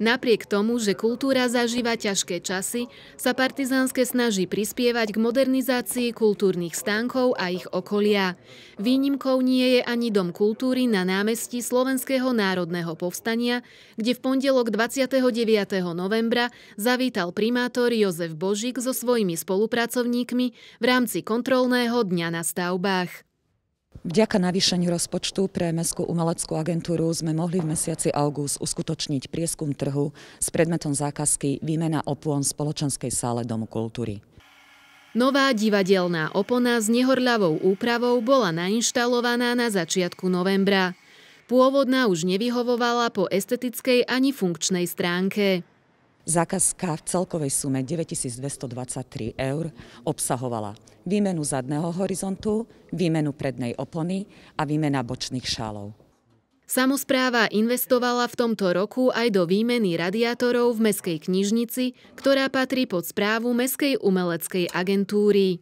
Napriek tomu, že kultúra zažíva ťažké časy, sa Partizánske snaží prispievať k modernizácii kultúrnych stánkov a ich okolia. Výnimkou nie je ani Dom kultúry na námestí Slovenského národného povstania, kde v pondelok 29. novembra zavítal primátor Jozef Božik so svojimi spolupracovníkmi v rámci kontrolného dňa na stavbách. Vďaka navýšeniu rozpočtu pre Mestskú umeleckú agentúru sme mohli v mesiaci august uskutočniť prieskum trhu s predmetom zákazky výmena opón spoločenskej sále Domu kultúry. Nová divadelná opona s nehorľavou úpravou bola nainštalovaná na začiatku novembra. Pôvodná už nevyhovovala po estetickej ani funkčnej stránke. Zákazka v celkovej sume 9223 eur obsahovala výmenu zadného horizontu, výmenu prednej opony a výmena bočných šálov. Samozpráva investovala v tomto roku aj do výmeny radiátorov v Mestskej knižnici, ktorá patrí pod správu Mestskej umeleckej agentúry.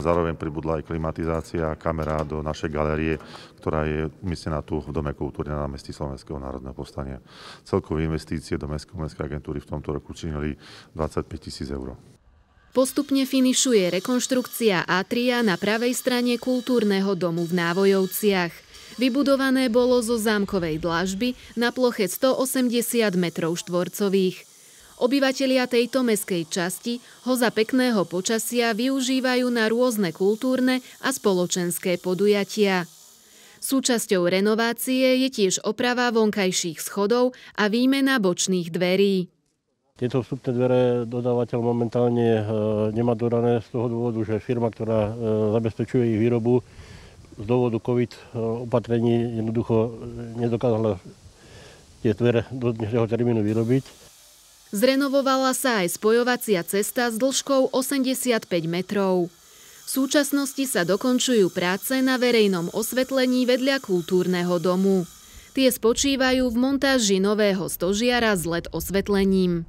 Zároveň pribudla aj klimatizácia a kamera do našej galérie, ktorá je umiestnená tu v Dome kultúry na námestí Slovenského národného povstania. Celkové investície do Mestskej umeleckej agentúry v tomto roku činili 25 tisíc eur. Postupne finišuje rekonštrukcia Atria na pravej strane kultúrneho domu v Návojovciach. Vybudované bolo zo zámkovej dlažby na ploche 180 metrov štvorcových. Obyvatelia tejto meskej časti ho za pekného počasia využívajú na rôzne kultúrne a spoločenské podujatia. Súčasťou renovácie je tiež oprava vonkajších schodov a výmena bočných dverí. Tieto vstupné dvere dodávateľ momentálne e, nemá dodané z toho dôvodu, že firma, ktorá e, zabezpečuje ich výrobu, z dôvodu COVID e, opatrení jednoducho nedokázala tie dvere do dnešného termínu vyrobiť. Zrenovovala sa aj spojovacia cesta s dĺžkou 85 metrov. V súčasnosti sa dokončujú práce na verejnom osvetlení vedľa kultúrneho domu. Tie spočívajú v montáži nového stožiara s LED osvetlením.